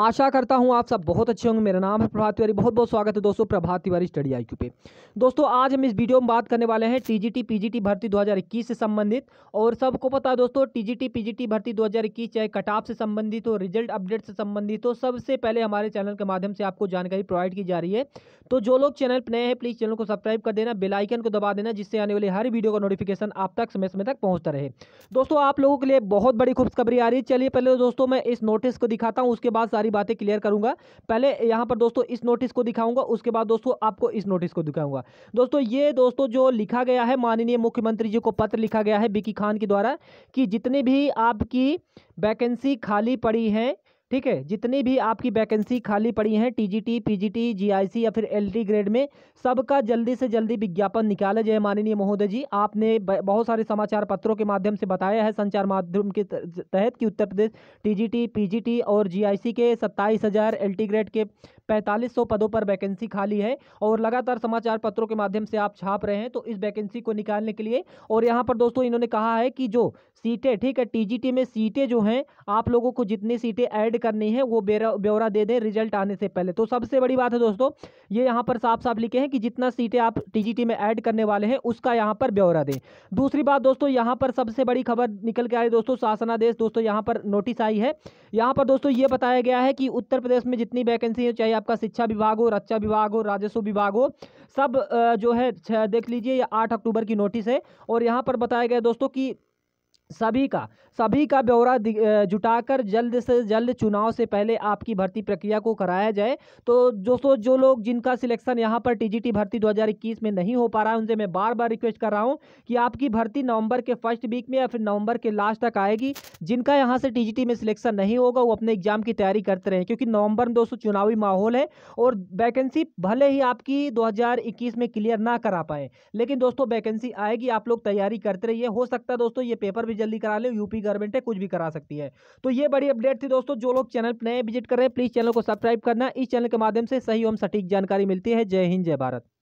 आशा करता हूँ आप सब बहुत अच्छे होंगे मेरा नाम है प्रभात तिवारी बहुत बहुत स्वागत है दोस्तों प्रभात तिवारी स्टडी आई पे दोस्तों आज हम इस वीडियो में बात करने वाले हैं टीजीटी पीजीटी भर्ती 2021 से संबंधित और सबको पता है दोस्तों टीजीटी पीजीटी भर्ती 2021 चाहे कटाप से संबंधित हो रिजल्ट अपडेट से संबंधित हो सबसे पहले हमारे चैनल के माध्यम से आपको जानकारी प्रोवाइड की जा रही है तो जो लोग चैनल नए हैं प्लीज़ चैनल को सब्सक्राइब कर देना बेलाइकन को दबा देना जिससे आने वाले हर वीडियो का नोटिफिकेशन आप तक समय समय तक पहुँचता रहे दोस्तों आप लोगों के लिए बहुत बड़ी खुशखबरी आ रही है चलिए पहले दोस्तों मैं इस नोटिस को दिखाता हूँ उसके बाद सारी बातें क्लियर करूंगा पहले यहां पर दोस्तों इस नोटिस को दिखाऊंगा उसके बाद दोस्तों आपको इस नोटिस को दिखाऊंगा दोस्तों ये दोस्तों जो लिखा गया है माननीय मुख्यमंत्री जी को पत्र लिखा गया है बिकी खान के द्वारा कि जितनी भी आपकी वैकेंसी खाली पड़ी हैं ठीक है जितनी भी आपकी वैकेंसी खाली पड़ी हैं टीजीटी पीजीटी जीआईसी या फिर एलटी ग्रेड में सबका जल्दी से जल्दी विज्ञापन निकाला जाए माननीय महोदय जी आपने बहुत सारे समाचार पत्रों के माध्यम से बताया है संचार माध्यम के तहत कि उत्तर प्रदेश टीजीटी पीजीटी और जीआईसी के सत्ताईस हज़ार ग्रेड के पैंतालीस सौ पदों पर वैकेंसी खाली है और लगातार समाचार पत्रों के माध्यम से आप छाप रहे हैं तो इस वैकेंसी को निकालने के लिए और यहाँ पर दोस्तों इन्होंने कहा है कि जो सीटें ठीक है टी में सीटें जो हैं आप लोगों को जितनी सीटें ऐड करनी है वो ब्यौरा दे दें रिजल्ट आने से पहले तो सबसे बड़ी बात है दोस्तों ये यहाँ पर साफ साफ लिखे हैं कि जितना सीटें आप टी में ऐड करने वाले हैं उसका यहाँ पर ब्यौरा दें दूसरी बात दोस्तों यहाँ पर सबसे बड़ी खबर निकल के आई दोस्तों शासनादेश दोस्तों यहाँ पर नोटिस आई है यहाँ पर दोस्तों ये बताया गया है कि उत्तर प्रदेश में जितनी वैकेंसी चाहिए चाहे आपका शिक्षा विभाग हो रक्षा विभाग हो राजस्व विभाग हो सब जो है देख लीजिए ये आठ अक्टूबर की नोटिस है और यहाँ पर बताया गया दोस्तों कि सभी का सभी का ब्यौरा जुटाकर जल्द से जल्द चुनाव से पहले आपकी भर्ती प्रक्रिया को कराया जाए तो दोस्तों जो लोग जिनका सिलेक्शन यहाँ पर टीजीटी भर्ती 2021 में नहीं हो पा रहा है उनसे मैं बार बार रिक्वेस्ट कर रहा हूँ कि आपकी भर्ती नवंबर के फर्स्ट वीक में या फिर नवंबर के लास्ट तक आएगी जिनका यहाँ से टी में सिलेक्शन नहीं होगा वो अपने एग्जाम की तैयारी करते रहें क्योंकि नवंबर में दोस्तों चुनावी माहौल है और वैकेंसी भले ही आपकी दो में क्लियर ना करा पाए लेकिन दोस्तों वैकेंसी आएगी आप लोग तैयारी करते रहिए हो सकता है दोस्तों ये पेपर भी जल्दी करा लें यूपी गवर्नमेंट है कुछ भी करा सकती है तो ये बड़ी अपडेट थी दोस्तों जो लोग चैनल नए विजिट कर रहे हैं प्लीज़ चैनल को सब्सक्राइब करना इस चैनल के माध्यम से सही एवं सटीक जानकारी मिलती है जय हिंद जय भारत